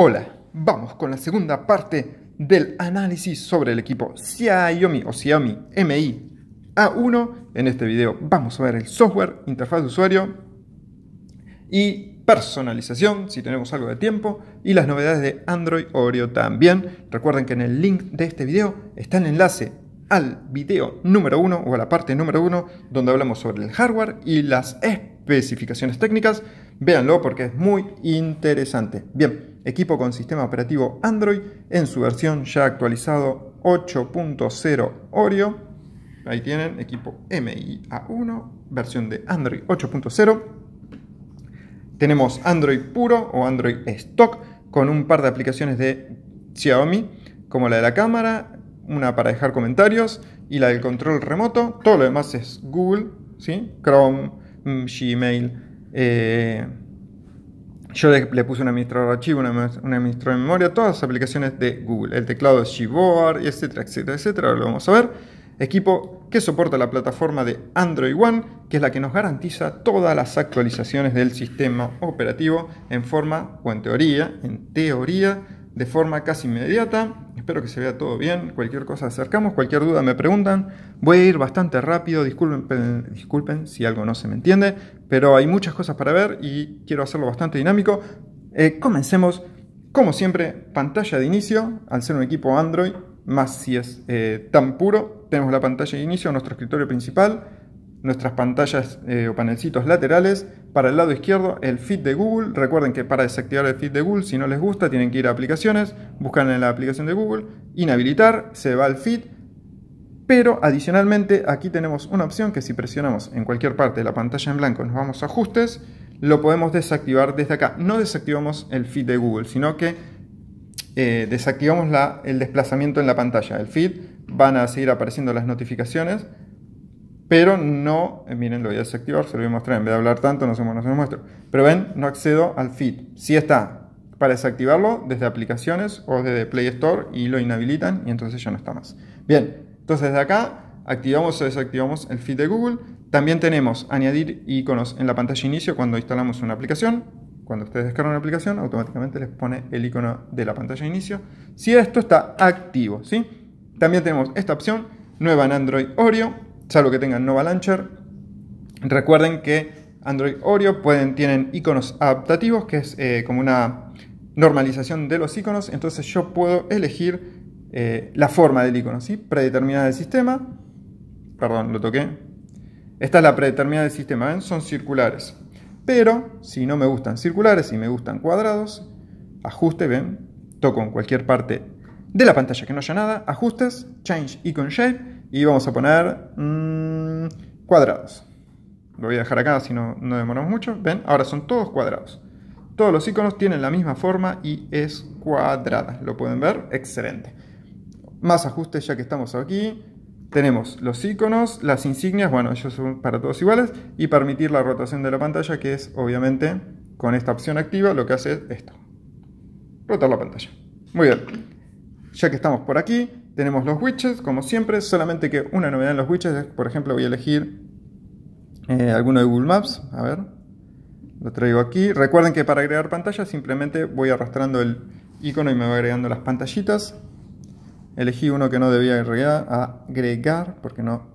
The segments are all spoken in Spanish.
Hola, vamos con la segunda parte del análisis sobre el equipo Xiaomi o Xiaomi Mi A1. En este video vamos a ver el software, interfaz de usuario y personalización, si tenemos algo de tiempo, y las novedades de Android Oreo también. Recuerden que en el link de este video está el enlace al video número 1 o a la parte número 1 donde hablamos sobre el hardware y las especificaciones técnicas. Véanlo porque es muy interesante. Bien, equipo con sistema operativo Android en su versión ya actualizado 8.0 Oreo. Ahí tienen, equipo MIA1, versión de Android 8.0. Tenemos Android puro o Android stock con un par de aplicaciones de Xiaomi, como la de la cámara, una para dejar comentarios y la del control remoto. Todo lo demás es Google, ¿sí? Chrome, mm, Gmail, eh, yo le, puse un administrador de archivo, un administrador de memoria, todas las aplicaciones de Google. El teclado de Gboard, etcétera, etcétera, etcétera. lo vamos a ver. Equipo que soporta la plataforma de Android One, que es la que nos garantiza todas las actualizaciones del sistema operativo en forma o en teoría, en teoría, de forma casi inmediata. Espero que se vea todo bien. Cualquier cosa acercamos, cualquier duda me preguntan. Voy a ir bastante rápido, disculpen, disculpen si algo no se me entiende, pero hay muchas cosas para ver y quiero hacerlo bastante dinámico. Eh, comencemos, como siempre, pantalla de inicio, al ser un equipo Android, más si es eh, tan puro, tenemos la pantalla de inicio, nuestro escritorio principal, nuestras pantallas eh, o panelcitos laterales, para el lado izquierdo el feed de Google, recuerden que para desactivar el feed de Google, si no les gusta, tienen que ir a aplicaciones, buscar en la aplicación de Google, inhabilitar, se va al feed, pero adicionalmente aquí tenemos una opción que si presionamos en cualquier parte de la pantalla en blanco nos vamos a ajustes, lo podemos desactivar desde acá. No desactivamos el feed de Google, sino que eh, desactivamos el desplazamiento en la pantalla. El feed van a seguir apareciendo las notificaciones, pero no, eh, miren, lo voy a desactivar, se lo voy a mostrar, en vez de hablar tanto no se, no muestro. Pero ven, no accedo al feed. Si está, para desactivarlo desde aplicaciones o desde Play Store y lo inhabilitan y entonces ya no está más. Bien, entonces de acá activamos o desactivamos el feed de Google. También tenemos añadir iconos en la pantalla inicio cuando instalamos una aplicación. Cuando ustedes descargan una aplicación, automáticamente les pone el icono de la pantalla inicio. Si esto está activo, ¿sí? También tenemos esta opción, nueva en Android Oreo, salvo que tengan Nova Launcher. Recuerden que Android Oreo pueden, tienen iconos adaptativos, que es eh, como una normalización de los iconos. Entonces yo puedo elegir eh, la forma del icono, ¿sí? Predeterminada del sistema. Perdón, lo toqué. Esta es la predeterminada del sistema, ¿ven? Son circulares. Pero si no me gustan circulares y me gustan cuadrados, ajuste, ven, toco en cualquier parte de la pantalla que no haya nada, ajustes, change icon shape y vamos a poner mm, cuadrados. Lo voy a dejar acá si no, no demoramos mucho. Ven, ahora son todos cuadrados. Todos los iconos tienen la misma forma y es cuadrada. ¿Lo pueden ver? Excelente más ajustes ya que estamos aquí. Tenemos los iconos, las insignias, bueno, ellos son para todos iguales, y permitir la rotación de la pantalla, que es obviamente con esta opción activa lo que hace es esto. Rotar la pantalla. Muy bien. Ya que estamos por aquí, tenemos los widgets, como siempre, solamente que una novedad en los widgets es, por ejemplo, voy a elegir eh, alguno de Google Maps, a ver, lo traigo aquí. Recuerden que para agregar pantallas simplemente voy arrastrando el icono y me va agregando las pantallitas. Elegí uno que no debía agregar, porque no,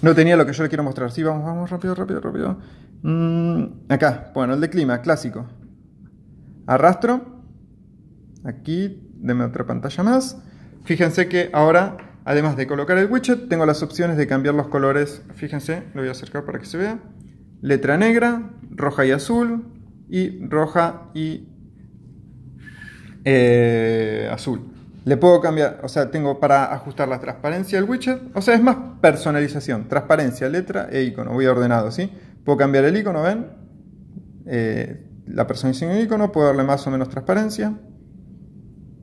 no tenía lo que yo le quiero mostrar. Sí, vamos, vamos, rápido, rápido, rápido. Mm, acá, bueno, el de clima, clásico. Arrastro. Aquí, denme otra pantalla más. Fíjense que ahora, además de colocar el widget, tengo las opciones de cambiar los colores. Fíjense, lo voy a acercar para que se vea. Letra negra, roja y azul. Y roja y eh, azul. Le puedo cambiar, o sea, tengo para ajustar la transparencia del widget, o sea, es más personalización, transparencia, letra e icono, voy ordenado, ¿sí? Puedo cambiar el icono, ¿ven? Eh, la personalización del icono, puedo darle más o menos transparencia,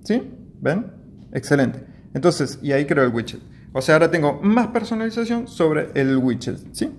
¿sí? ¿Ven? Excelente. Entonces, y ahí creo el widget. O sea, ahora tengo más personalización sobre el widget, ¿sí?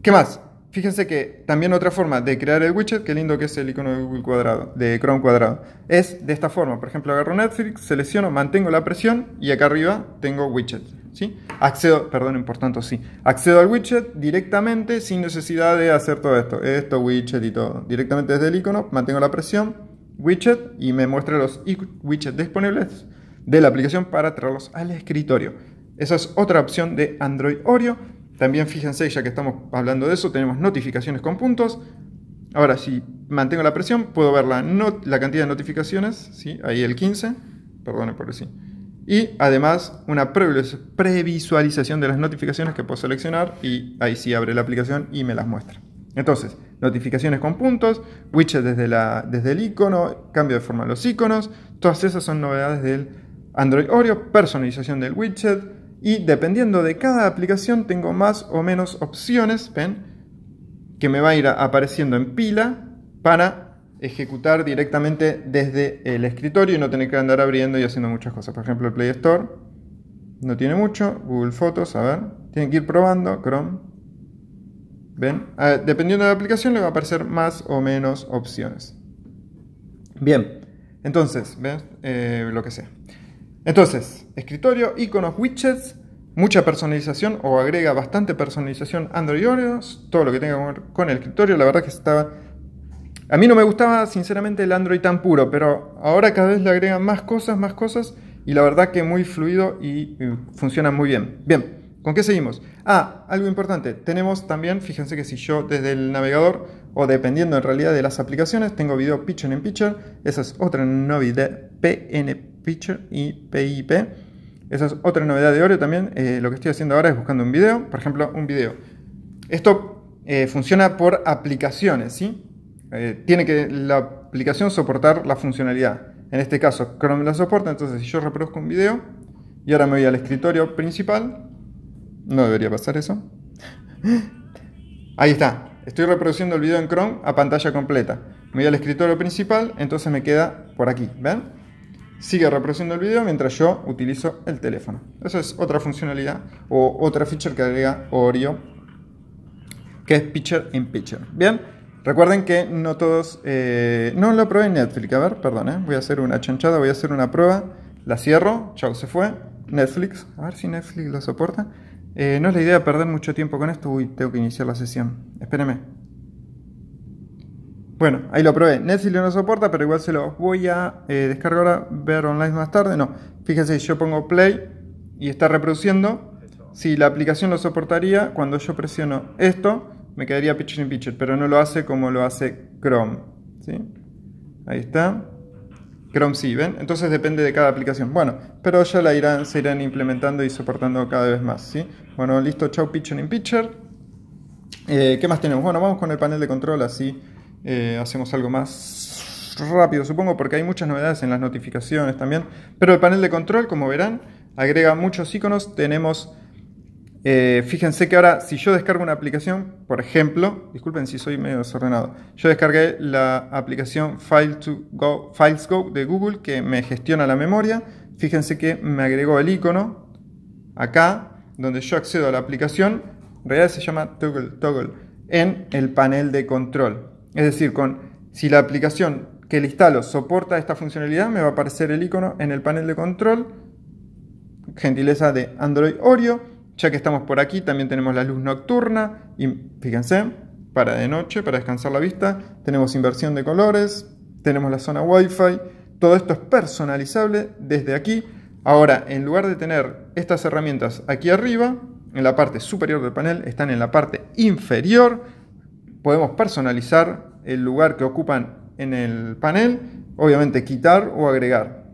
¿Qué más? Fíjense que también otra forma de crear el widget, qué lindo que es el icono de Google cuadrado, de Chrome cuadrado, es de esta forma. Por ejemplo, agarro Netflix, selecciono, mantengo la presión y acá arriba tengo widget. ¿sí? Accedo, por tanto, sí. Accedo al widget directamente sin necesidad de hacer todo esto. Esto, widget y todo. Directamente desde el icono, mantengo la presión, widget y me muestra los widgets disponibles de la aplicación para traerlos al escritorio. Esa es otra opción de Android Oreo también fíjense, ya que estamos hablando de eso, tenemos notificaciones con puntos. Ahora, si mantengo la presión, puedo ver la, cantidad de notificaciones, ¿sí? ahí el 15, perdone por decir. Y además una previsualización de las notificaciones que puedo seleccionar y ahí sí abre la aplicación y me las muestra. Entonces, notificaciones con puntos, widget desde, la, desde el icono, cambio de forma de los iconos, todas esas son novedades del Android Oreo, personalización del widget, y dependiendo de cada aplicación tengo más o menos opciones, ¿ven? Que me va a ir apareciendo en pila para ejecutar directamente desde el escritorio y no tener que andar abriendo y haciendo muchas cosas. Por ejemplo, el Play Store no tiene mucho, Google Fotos, a ver, tienen que ir probando, Chrome. ¿Ven? Ah, dependiendo de la aplicación le va a aparecer más o menos opciones. Bien, entonces, ¿ven? Eh, lo que sea. Entonces, escritorio, iconos, widgets, mucha personalización o agrega bastante personalización Android Oreos, todo lo que tenga que ver con el escritorio, la verdad que estaba... A mí no me gustaba sinceramente el Android tan puro, pero ahora cada vez le agregan más cosas, más cosas, y la verdad que muy fluido y funciona muy bien. Bien. ¿Con qué seguimos? Ah, algo importante. Tenemos también, fíjense que si yo desde el navegador, o dependiendo en realidad de las aplicaciones, tengo video Picture en Picture. Esa es otra novedad. PN Picture y PIP. Esa es otra novedad de Oreo también. Eh, lo que estoy haciendo ahora es buscando un video. Por ejemplo, un video. Esto eh, funciona por aplicaciones, ¿sí? Eh, tiene que la aplicación soportar la funcionalidad. En este caso, Chrome la soporta. Entonces, si yo reproduzco un video y ahora me voy al escritorio principal no debería pasar eso. Ahí está. Estoy reproduciendo el video en Chrome a pantalla completa. Me voy al escritorio principal, entonces me queda por aquí. ¿Ven? Sigue reproduciendo el video mientras yo utilizo el teléfono. Esa es otra funcionalidad o otra feature que agrega Oreo, que es Picture in Picture. Bien, recuerden que no todos... Eh, no lo probé en Netflix. A ver, perdón, ¿eh? voy a hacer una chanchada, voy a hacer una prueba. La cierro, chao, se fue. Netflix, a ver si Netflix lo soporta. Eh, no es la idea perder mucho tiempo con esto. Uy, tengo que iniciar la sesión. Espérame. Bueno, ahí lo probé. Netflix no lo soporta, pero igual se lo voy a eh, descargar ahora, ver online más tarde. No, fíjense, yo pongo play y está reproduciendo. Si la aplicación lo soportaría, cuando yo presiono esto, me quedaría Picture in Picture, pero no lo hace como lo hace Chrome. ¿sí? Ahí está. Chrome sí, ¿ven? Entonces depende de cada aplicación. Bueno, pero ya la irán, se irán implementando y soportando cada vez más, ¿sí? Bueno, listo, chau, Pitcher in Picture. Eh, ¿Qué más tenemos? Bueno, vamos con el panel de control, así eh, hacemos algo más rápido, supongo, porque hay muchas novedades en las notificaciones también. Pero el panel de control, como verán, agrega muchos iconos. Tenemos eh, fíjense que ahora, si yo descargo una aplicación, por ejemplo, disculpen si soy medio desordenado, yo descargué la aplicación File to Go, Files Go de Google que me gestiona la memoria. Fíjense que me agregó el icono acá, donde yo accedo a la aplicación, en realidad se llama Toggle, Toggle, en el panel de control. Es decir, con, si la aplicación que le instalo soporta esta funcionalidad, me va a aparecer el icono en el panel de control, gentileza de Android Oreo ya que estamos por aquí, también tenemos la luz nocturna y fíjense, para de noche, para descansar la vista, tenemos inversión de colores, tenemos la zona Wi-Fi, todo esto es personalizable desde aquí. Ahora, en lugar de tener estas herramientas aquí arriba, en la parte superior del panel, están en la parte inferior. Podemos personalizar el lugar que ocupan en el panel, obviamente quitar o agregar.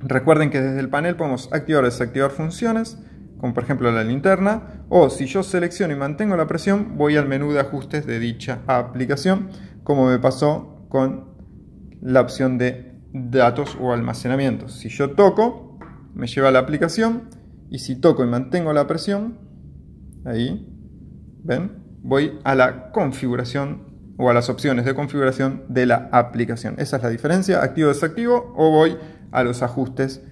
Recuerden que desde el panel podemos activar o desactivar funciones como por ejemplo la linterna, o si yo selecciono y mantengo la presión, voy al menú de ajustes de dicha aplicación, como me pasó con la opción de datos o almacenamiento. Si yo toco, me lleva a la aplicación, y si toco y mantengo la presión, ahí, ven, voy a la configuración o a las opciones de configuración de la aplicación. Esa es la diferencia, activo-desactivo o voy a los ajustes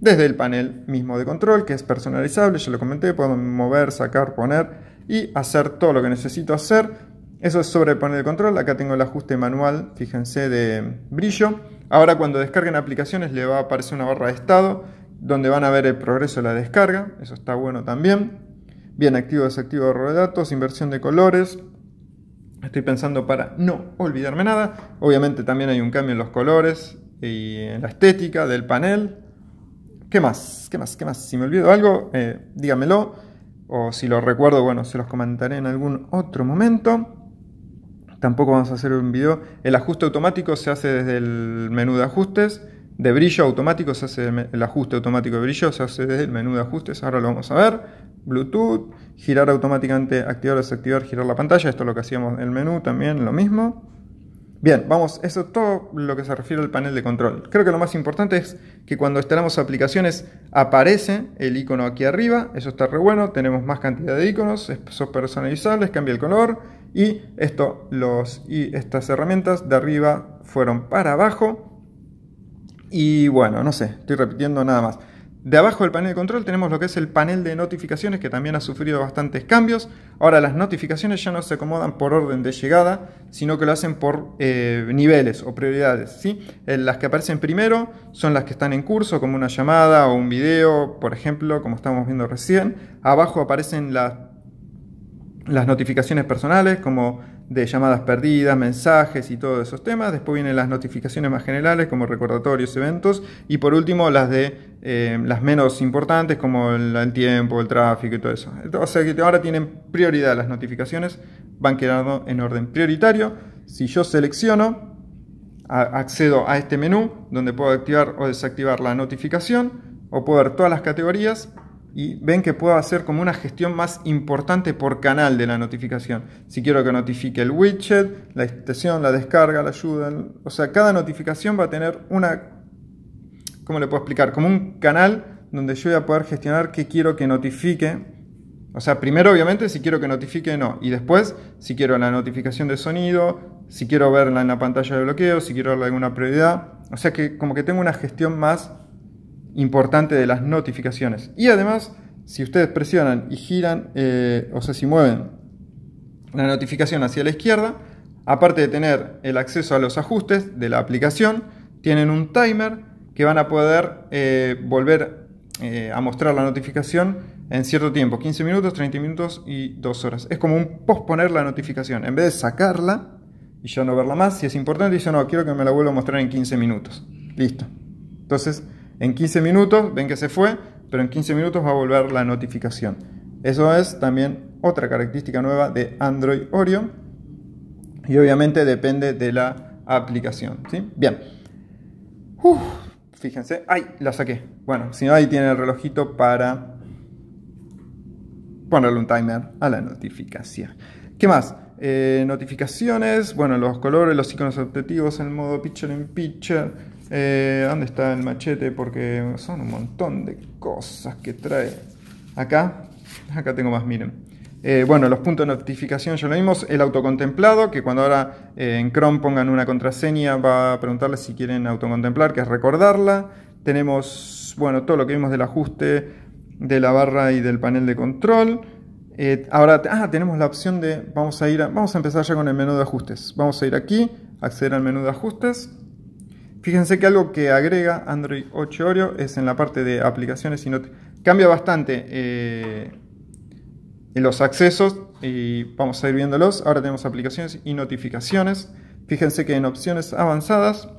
desde el panel mismo de control, que es personalizable, ya lo comenté, puedo mover, sacar, poner y hacer todo lo que necesito hacer. Eso es sobre el panel de control, acá tengo el ajuste manual, fíjense, de brillo. Ahora cuando descarguen aplicaciones le va a aparecer una barra de estado, donde van a ver el progreso de la descarga, eso está bueno también. Bien, activo, desactivo, ahorro de datos, inversión de colores, estoy pensando para no olvidarme nada. Obviamente también hay un cambio en los colores y en la estética del panel, ¿Qué más? ¿Qué más? ¿Qué más? Si me olvido algo, eh, dígamelo. O si lo recuerdo, bueno, se los comentaré en algún otro momento. Tampoco vamos a hacer un video. El ajuste automático se hace desde el menú de ajustes. De brillo automático se hace el ajuste automático de brillo, se hace desde el menú de ajustes. Ahora lo vamos a ver. Bluetooth, girar automáticamente, activar, o desactivar, girar la pantalla. Esto es lo que hacíamos en el menú también, lo mismo. Bien, vamos, eso es todo lo que se refiere al panel de control. Creo que lo más importante es que cuando instalamos aplicaciones aparece el icono aquí arriba, eso está re bueno, tenemos más cantidad de iconos, son personalizables, cambia el color y, esto, los, y estas herramientas de arriba fueron para abajo. Y bueno, no sé, estoy repitiendo nada más. De abajo del panel de control tenemos lo que es el panel de notificaciones que también ha sufrido bastantes cambios. Ahora las notificaciones ya no se acomodan por orden de llegada, sino que lo hacen por eh, niveles o prioridades. ¿sí? Eh, las que aparecen primero son las que están en curso, como una llamada o un video, por ejemplo, como estamos viendo recién. Abajo aparecen las notificaciones personales, como de llamadas perdidas, mensajes y todos esos temas. Después vienen las notificaciones más generales como recordatorios, eventos. Y por último las de eh, las menos importantes como el, tiempo, el tráfico y todo eso. O sea que ahora tienen prioridad las notificaciones, van quedando en orden prioritario. Si yo selecciono, accedo a este menú donde puedo activar o desactivar la notificación o puedo ver todas las categorías y ven que puedo hacer como una gestión más importante por canal de la notificación. Si quiero que notifique el widget, la extensión, la descarga, la ayuda, o sea, cada notificación va a tener una, ¿cómo le puedo explicar? Como un canal donde yo voy a poder gestionar qué quiero que notifique. O sea, primero obviamente si quiero que notifique no, y después si quiero la notificación de sonido, si quiero verla en la pantalla de bloqueo, si quiero darle alguna prioridad. O sea que como que tengo una gestión más importante de las notificaciones. Y además, si ustedes presionan y giran, eh, o sea, si mueven la notificación hacia la izquierda, aparte de tener el acceso a los ajustes de la aplicación, tienen un timer que van a poder eh, volver eh, a mostrar la notificación en cierto tiempo, 15 minutos, 30 minutos y 2 horas. Es como un posponer la notificación. En vez de sacarla y ya no verla más, si es importante, y yo no, quiero que me la vuelva a mostrar en 15 minutos. Listo. Entonces, en 15 minutos, ven que se fue, pero en 15 minutos va a volver la notificación. Eso es también otra característica nueva de Android Oreo y obviamente depende de la aplicación. ¿sí? Bien. fíjense, ¡ay! La saqué. Bueno, si no, ahí tiene el relojito para ponerle un timer a la notificación. ¿Qué más? Eh, notificaciones, bueno, los colores, los iconos objetivos, el modo picture in picture eh, ¿Dónde está el machete? Porque son un montón de cosas que trae. Acá, acá tengo más, miren. Eh, bueno, los puntos de notificación ya lo vimos. El autocontemplado, que cuando ahora eh, en Chrome pongan una contraseña va a preguntarle si quieren autocontemplar, que es recordarla. Tenemos, bueno, todo lo que vimos del ajuste de la barra y del panel de control. ahora, ah, tenemos la opción de, vamos a ir, vamos a empezar ya con el menú de ajustes. Vamos a ir aquí, acceder al menú de ajustes. Fíjense que algo que agrega Android 8 Oreo es en la parte de aplicaciones y no cambia bastante eh, los accesos y vamos a ir viéndolos. Ahora tenemos aplicaciones y notificaciones. Fíjense que en opciones avanzadas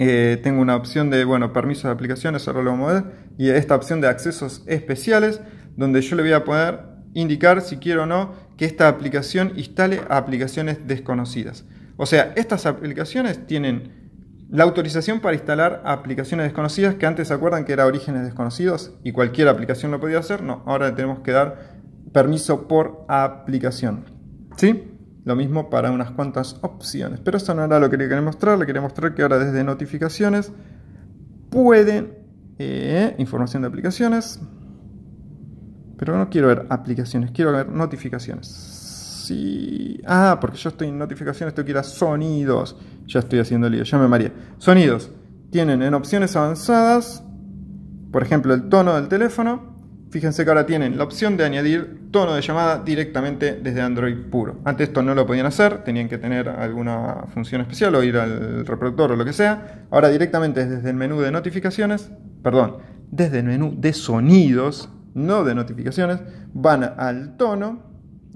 eh, tengo una opción de bueno, permisos de aplicaciones, ahora lo vamos a ver, y esta opción de accesos especiales donde yo le voy a poder indicar si quiero o no que esta aplicación instale aplicaciones desconocidas. O sea, estas aplicaciones tienen la autorización para instalar aplicaciones desconocidas, que antes se acuerdan que era orígenes desconocidos y cualquier aplicación lo podía hacer, no, ahora le tenemos que dar permiso por aplicación. ¿Sí? Lo mismo para unas cuantas opciones, pero eso no era lo que le quería mostrar, le quería mostrar que ahora desde notificaciones pueden... Eh, información de aplicaciones, pero no quiero ver aplicaciones, quiero ver notificaciones. Ah, porque yo estoy en notificaciones, tengo que ir a sonidos. Ya estoy haciendo lío, ya me maría. Sonidos. Tienen en opciones avanzadas, por ejemplo, el tono del teléfono. Fíjense que ahora tienen la opción de añadir tono de llamada directamente desde Android puro. Antes esto no lo podían hacer, tenían que tener alguna función especial o ir al reproductor o lo que sea. Ahora directamente desde el menú de notificaciones, perdón, desde el menú de sonidos, no de notificaciones, van al tono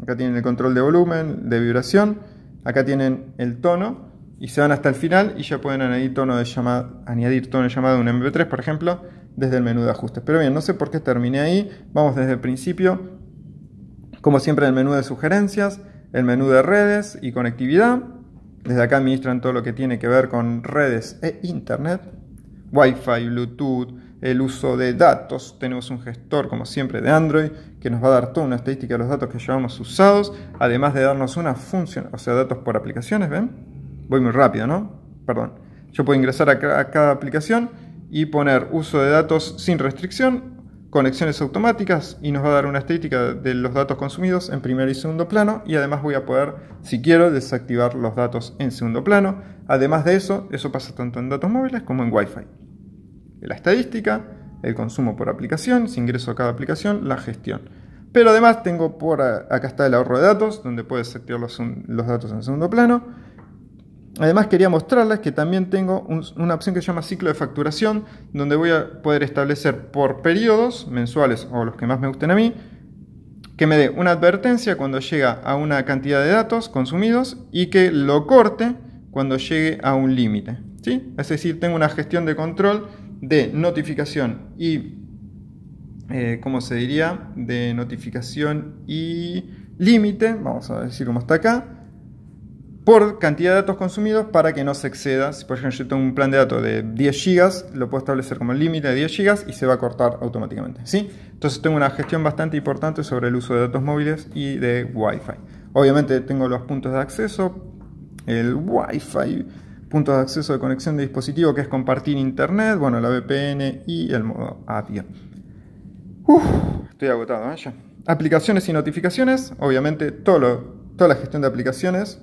acá tienen el control de volumen, de vibración, acá tienen el tono y se van hasta el final y ya pueden añadir tono de llamada, añadir tono de un MP3, por ejemplo, desde el menú de ajustes. Pero bien, no sé por qué terminé ahí, vamos desde el principio. Como siempre, en el menú de sugerencias, el menú de redes y conectividad. Desde acá administran todo lo que tiene que ver con redes e internet, Wi-Fi, Bluetooth, el uso de datos. Tenemos un gestor, como siempre, de Android, que nos va a dar toda una estadística de los datos que llevamos usados, además de darnos una función, o sea, datos por aplicaciones, ¿ven? Voy muy rápido, ¿no? Perdón. Yo puedo ingresar a, cada aplicación y poner uso de datos sin restricción, conexiones automáticas y nos va a dar una estadística de los datos consumidos en primer y segundo plano y además voy a poder, si quiero, desactivar los datos en segundo plano. Además de eso, eso pasa tanto en datos móviles como en Wi-Fi la estadística, el consumo por aplicación, si ingreso a cada aplicación, la gestión. Pero además tengo por acá está el ahorro de datos, donde puedes activar los, datos en segundo plano. Además quería mostrarles que también tengo una opción que se llama ciclo de facturación, donde voy a poder establecer por periodos, mensuales o los que más me gusten a mí, que me dé una advertencia cuando llega a una cantidad de datos consumidos y que lo corte cuando llegue a un límite. ¿sí? Es decir, tengo una gestión de control de notificación y, eh, ¿cómo se diría? De notificación y límite, vamos a decir como está acá, por cantidad de datos consumidos para que no se exceda. Si por ejemplo yo tengo un plan de datos de 10 gigas lo puedo establecer como límite de 10 gigas y se va a cortar automáticamente. ¿sí? Entonces tengo una gestión bastante importante sobre el uso de datos móviles y de Wi-Fi. Obviamente tengo los puntos de acceso, el Wi-Fi puntos de acceso de conexión de dispositivo que es compartir internet, bueno, la VPN y el modo API. Uf, estoy agotado, ¿eh? ya. Aplicaciones y notificaciones, obviamente todo toda la gestión de aplicaciones,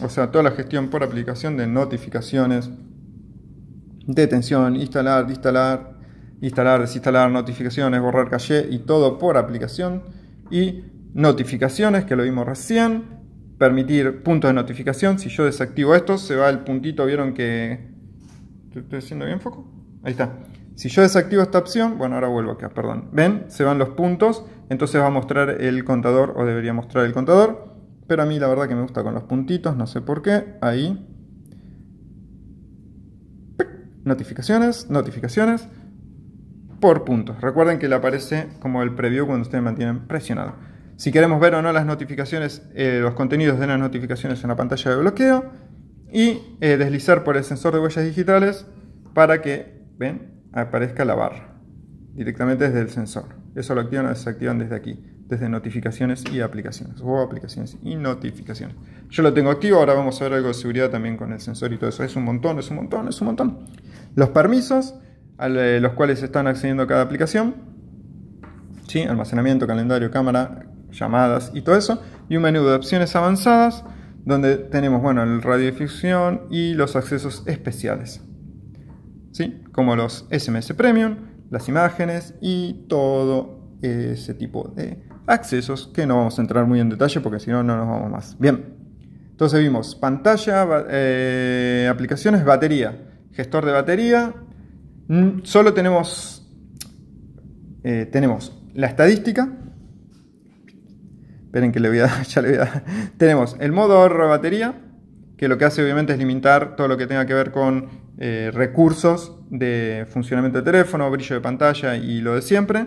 o sea, toda la gestión por aplicación de notificaciones, detención, instalar, instalar, instalar, desinstalar, notificaciones, borrar caché y todo por aplicación. Y notificaciones, que lo vimos recién, permitir puntos de notificación. Si yo desactivo esto, se va el puntito, ¿vieron que... ¿Estoy haciendo bien foco? Ahí está. Si yo desactivo esta opción, bueno, ahora vuelvo acá, perdón. ¿Ven? Se van los puntos, entonces va a mostrar el contador o debería mostrar el contador. Pero a mí la verdad que me gusta con los puntitos, no sé por qué. Ahí. Notificaciones, notificaciones por puntos. Recuerden que le aparece como el preview cuando ustedes mantienen presionado. Si queremos ver o no las notificaciones, eh, los contenidos de las notificaciones en la pantalla de bloqueo y eh, deslizar por el sensor de huellas digitales para que, ven, aparezca la barra directamente desde el sensor. Eso lo activan o desactivan desde aquí, desde notificaciones y aplicaciones, o aplicaciones y notificaciones. Yo lo tengo activo, ahora vamos a ver algo de seguridad también con el sensor y todo eso. Es un montón, es un montón, es un montón. Los permisos a eh, los cuales están accediendo cada aplicación. ¿sí? Almacenamiento, calendario, cámara, llamadas y todo eso, y un menú de opciones avanzadas donde tenemos bueno, el radio de ficción y los accesos especiales, ¿sí? como los SMS Premium, las imágenes y todo ese tipo de accesos que no vamos a entrar muy en detalle porque si no, no nos vamos más. Bien, entonces vimos pantalla, eh, aplicaciones, batería, gestor de batería, mm, solo tenemos, eh, tenemos la estadística, Esperen que le voy ya le voy a dar. Tenemos el modo ahorro de batería, que lo que hace obviamente es limitar todo lo que tenga que ver con eh, recursos de funcionamiento de teléfono, brillo de pantalla y lo de siempre.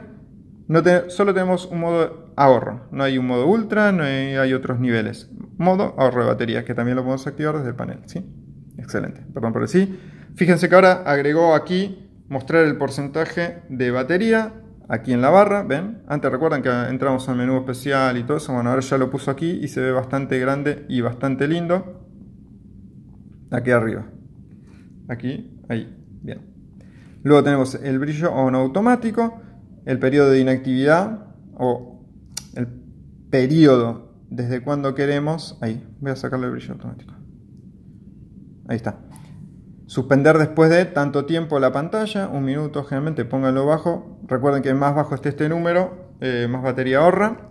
solo tenemos un modo ahorro, no hay un modo ultra, no hay, otros niveles. Modo ahorro de batería, que también lo podemos activar desde el panel. ¿sí? Excelente, perdón por decir. Fíjense que ahora agregó aquí mostrar el porcentaje de batería aquí en la barra, ¿ven? Antes recuerdan que entramos al menú especial y todo eso, bueno, ahora ya lo puso aquí y se ve bastante grande y bastante lindo. Aquí arriba. Aquí, ahí, bien. Luego tenemos el brillo on automático, el periodo de inactividad o el periodo desde cuando queremos. Ahí, voy a sacarle el brillo automático. Ahí está. Suspender después de tanto tiempo la pantalla, un minuto generalmente, pónganlo bajo. Recuerden que más bajo esté este número, eh, más batería ahorra.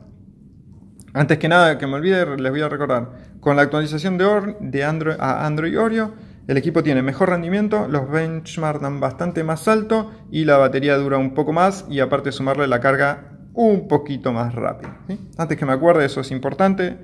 Antes que nada, que me olvide, les voy a recordar, con la actualización de, Android a Android Oreo, el equipo tiene mejor rendimiento, los benchmark dan bastante más alto y la batería dura un poco más y aparte sumarle la carga un poquito más rápido. Antes que me acuerde, eso es importante,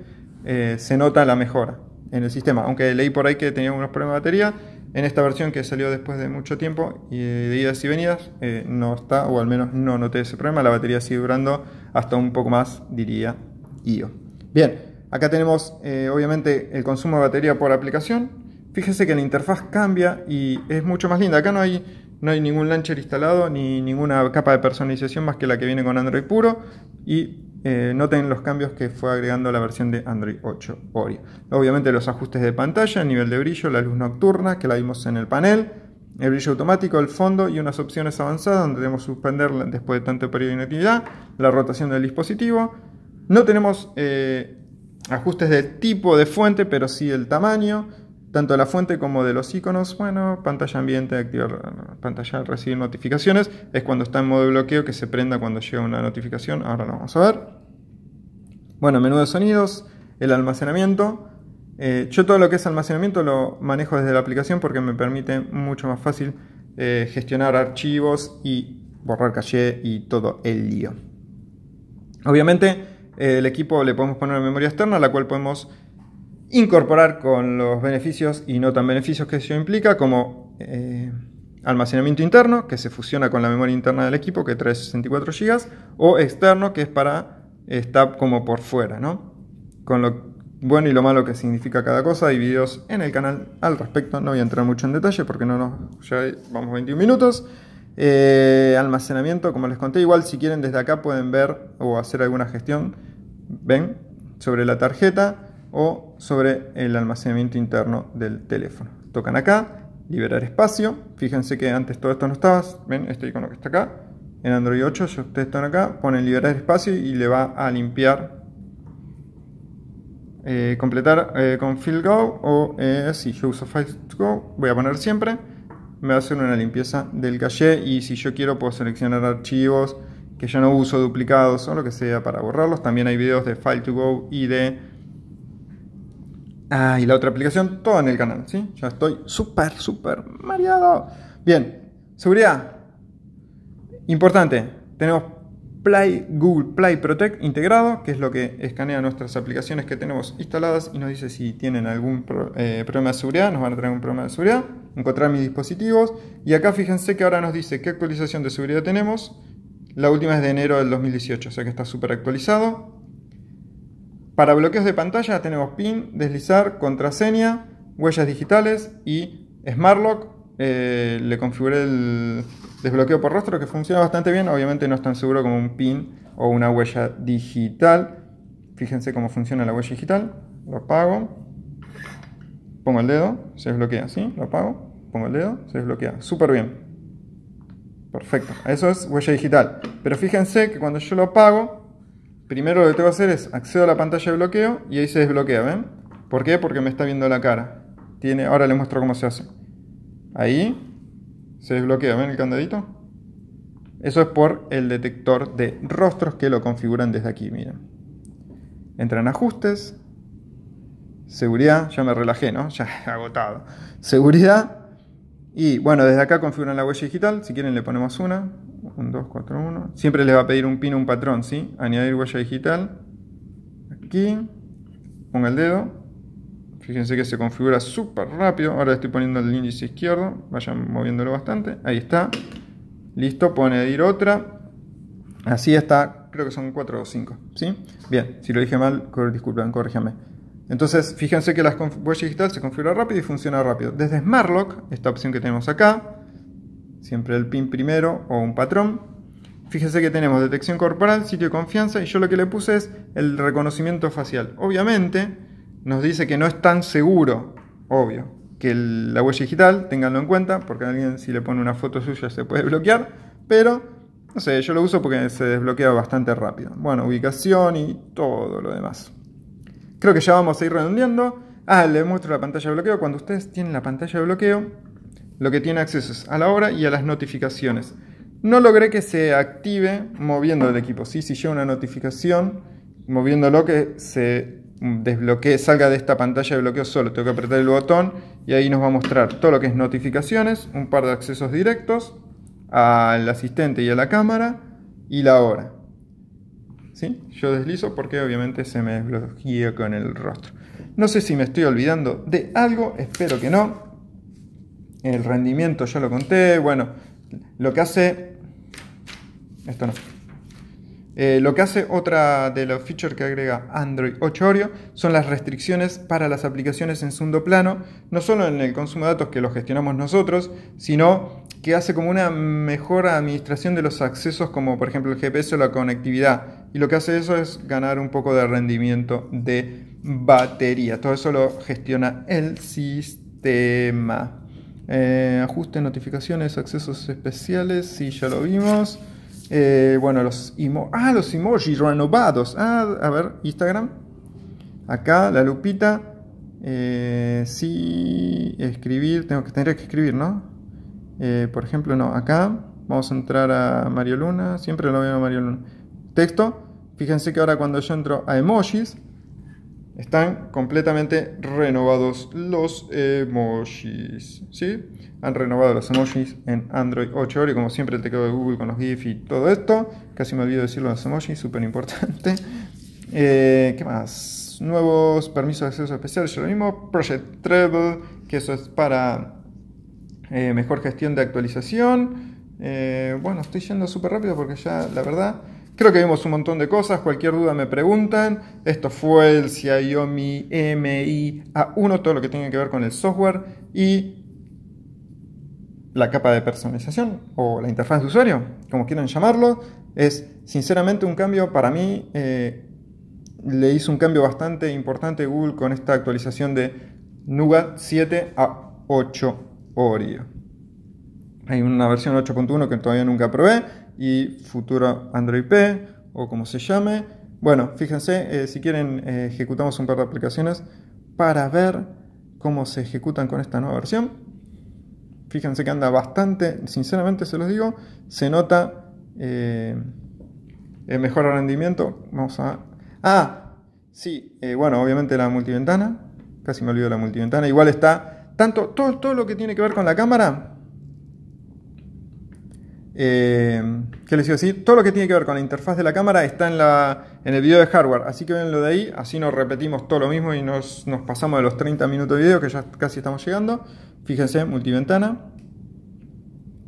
eh, se nota la mejora en el sistema. Aunque leí por ahí que tenía unos problemas de batería, en esta versión que salió después de mucho tiempo y de idas y venidas, eh, no está, o al menos no noté ese problema. La batería sigue durando hasta un poco más, diría yo. Bien, acá tenemos eh, obviamente el consumo de batería por aplicación. Fíjese que la interfaz cambia y es mucho más linda. Acá no hay no hay ningún launcher instalado ni ninguna capa de personalización más que la que viene con Android puro y eh, noten los cambios que fue agregando la versión de Android 8 Oreo. Obviamente los ajustes de pantalla, nivel de brillo, la luz nocturna que la vimos en el panel, el brillo automático, el fondo y unas opciones avanzadas donde debemos suspenderla después de tanto periodo de inactividad, la rotación del dispositivo. No tenemos eh, ajustes de tipo de fuente, pero sí el tamaño tanto de la fuente como de los iconos. Bueno, pantalla ambiente, activar pantalla recibir notificaciones. Es cuando está en modo bloqueo que se prenda cuando llega una notificación. Ahora lo vamos a ver. Bueno, menú de sonidos, el almacenamiento. Eh, yo todo lo que es almacenamiento lo manejo desde la aplicación porque me permite mucho más fácil eh, gestionar archivos y borrar caché y todo el lío. Obviamente eh, el equipo le podemos poner una memoria externa, la cual podemos incorporar con los beneficios y no tan beneficios que eso implica, como eh, almacenamiento interno, que se fusiona con la memoria interna del equipo, que trae 64 GB, o externo, que es para, estar como por fuera, ¿no? Con lo bueno y lo malo que significa cada cosa, y videos en el canal al respecto, no voy a entrar mucho en detalle porque no nos, ya vamos 21 minutos. Eh, almacenamiento, como les conté, igual si quieren desde acá pueden ver o hacer alguna gestión, ven, sobre la tarjeta o sobre el almacenamiento interno del teléfono. Tocan acá, liberar espacio. Fíjense que antes todo esto no estaba, ven este icono que está acá. En Android 8, si ustedes están acá, ponen liberar espacio y le va a limpiar eh, completar eh, con FileGo o eh, si yo uso FileGo Go, voy a poner siempre, me va a hacer una limpieza del caché y si yo quiero puedo seleccionar archivos que ya no uso, duplicados o lo que sea para borrarlos. También hay videos de File to Go y de Ah, y la otra aplicación, todo en el canal, ¿sí? Ya estoy súper, súper mareado. Bien, seguridad. Importante, tenemos Play, Google Play Protect integrado, que es lo que escanea nuestras aplicaciones que tenemos instaladas y nos dice si tienen algún eh, problema de seguridad, nos van a traer un problema de seguridad, encontrar mis dispositivos y acá fíjense que ahora nos dice qué actualización de seguridad tenemos. La última es de enero del 2018, o sea que está súper actualizado. Para bloqueos de pantalla tenemos PIN, deslizar, contraseña, huellas digitales y SmartLock. Lock eh, le configuré el desbloqueo por rostro que funciona bastante bien. Obviamente no es tan seguro como un PIN o una huella digital. Fíjense cómo funciona la huella digital. Lo apago. Pongo el dedo, se desbloquea, ¿sí? Lo apago, pongo el dedo, se desbloquea. Súper bien. Perfecto. Eso es huella digital. Pero fíjense que cuando yo lo apago, primero lo que tengo que hacer es accedo a la pantalla de bloqueo y ahí se desbloquea, ¿ven? ¿Por qué? Porque me está viendo la cara. Tiene, ahora le muestro cómo se hace. Ahí se desbloquea, ¿ven el candadito? Eso es por el detector de rostros que lo configuran desde aquí, miren. Entran ajustes, seguridad, ya me relajé, ¿no? Ya agotado. Seguridad, y bueno, desde acá configuran la huella digital, si quieren le ponemos una, 1, 2, 4, 1. Siempre les va a pedir un pin un patrón, ¿sí? Añadir huella digital. Aquí. Ponga el dedo. Fíjense que se configura súper rápido. Ahora estoy poniendo el índice izquierdo. Vayan moviéndolo bastante. Ahí está. Listo. Puedo añadir otra. Así está. Creo que son 4 o 5, ¿sí? Bien. Si lo dije mal, disculpen, corríjame. Entonces, fíjense que la huella digital se configura rápido y funciona rápido. Desde SmartLock, esta opción que tenemos acá, Siempre el pin primero o un patrón. Fíjense que tenemos detección corporal, sitio de confianza y yo lo que le puse es el reconocimiento facial. Obviamente nos dice que no es tan seguro, obvio, que la huella digital, tenganlo en cuenta, porque alguien si le pone una foto suya se puede bloquear, pero no sé, yo lo uso porque se desbloquea bastante rápido. Bueno, ubicación y todo lo demás. Creo que ya vamos a ir redondeando. Ah, les muestro la pantalla de bloqueo. Cuando ustedes tienen la pantalla de bloqueo, lo que tiene acceso es a la hora y a las notificaciones. No logré que se active moviendo el equipo. Sí, si llega una notificación, moviéndolo que se desbloquee, salga de esta pantalla de bloqueo solo. Tengo que apretar el botón y ahí nos va a mostrar todo lo que es notificaciones, un par de accesos directos al asistente y a la cámara y la hora. ¿Sí? Yo deslizo porque obviamente se me desbloquea con el rostro. No sé si me estoy olvidando de algo, espero que no el rendimiento ya lo conté, bueno, lo que hace, esto no, eh, lo que hace otra de los features que agrega Android 8 Oreo son las restricciones para las aplicaciones en segundo plano, no solo en el consumo de datos que lo gestionamos nosotros, sino que hace como una mejor administración de los accesos, como por ejemplo el GPS o la conectividad. Y lo que hace eso es ganar un poco de rendimiento de batería. Todo eso lo gestiona el sistema. Eh, ajuste, notificaciones, accesos especiales, si ya lo vimos. Eh, bueno, los, emo ah, los emojis renovados. Ah, a ver, Instagram. Acá, la lupita. Eh, si, escribir. Tengo que, tendría que escribir, ¿no? Eh, por ejemplo, no. Acá vamos a entrar a Mario Luna. Siempre lo veo a Mario Luna. Texto. Fíjense que ahora cuando yo entro a emojis, están completamente renovados los emojis. ¿sí? Han renovado los emojis en Android 8 Y como siempre el teclado de Google con los GIF y todo esto. Casi me olvido decirlo los emojis, súper importante. Eh, ¿Qué más? Nuevos permisos de acceso especial, yo lo mismo. Project Treble, que eso es para eh, mejor gestión de actualización. Eh, bueno, estoy yendo súper rápido porque ya la verdad Creo que vimos un montón de cosas, cualquier duda me preguntan. Esto fue el CIOMI, Mi A1, todo lo que tiene que ver con el software y la capa de personalización o la interfaz de usuario, como quieran llamarlo. Es sinceramente un cambio para mí, eh, le hizo un cambio bastante importante Google con esta actualización de Nuga 7 a 8 Oreo. Hay una versión 8.1 que todavía nunca probé y futuro Android P o como se llame. Bueno, fíjense, eh, si quieren eh, ejecutamos un par de aplicaciones para ver cómo se ejecutan con esta nueva versión. Fíjense que anda bastante, sinceramente se los digo, se nota eh, el mejor rendimiento. Vamos a... Ah, sí, bueno, obviamente la multiventana, casi me olvido la multiventana, igual está tanto todo, todo lo que tiene que ver con la cámara, eh, ¿Qué les digo, Todo lo que tiene que ver con la interfaz de la cámara está en, la, en el video de hardware, así que ven lo de ahí, así nos repetimos todo lo mismo y nos, pasamos de los 30 minutos de video que ya casi estamos llegando. Fíjense, multiventana.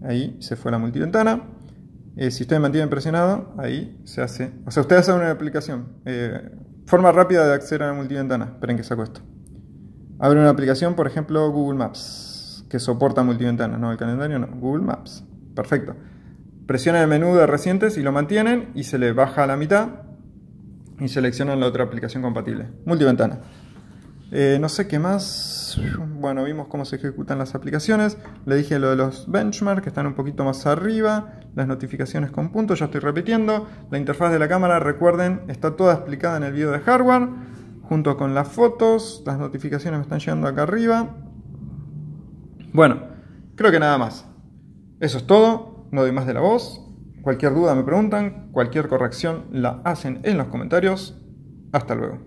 Ahí se fue la multiventana. Eh, si ustedes mantienen presionado, ahí se hace. O sea, ustedes hace una aplicación. Eh, forma rápida de acceder a la multiventana. Esperen que saco esto. Abre una aplicación, por ejemplo, Google Maps, que soporta multiventana. No, el calendario no, Google Maps. Perfecto. Presiona el menú de recientes y lo mantienen y se le baja a la mitad y seleccionan la otra aplicación compatible. Multiventana. Eh, no sé qué más. Bueno, vimos cómo se ejecutan las aplicaciones. Le dije lo de los benchmarks que están un poquito más arriba. Las notificaciones con puntos, ya estoy repitiendo. La interfaz de la cámara, recuerden, está toda explicada en el video de hardware. Junto con las fotos, las notificaciones me están llegando acá arriba. Bueno, creo que nada más. Eso es todo no doy más de la voz. Cualquier duda me preguntan, cualquier corrección la hacen en los comentarios. Hasta luego.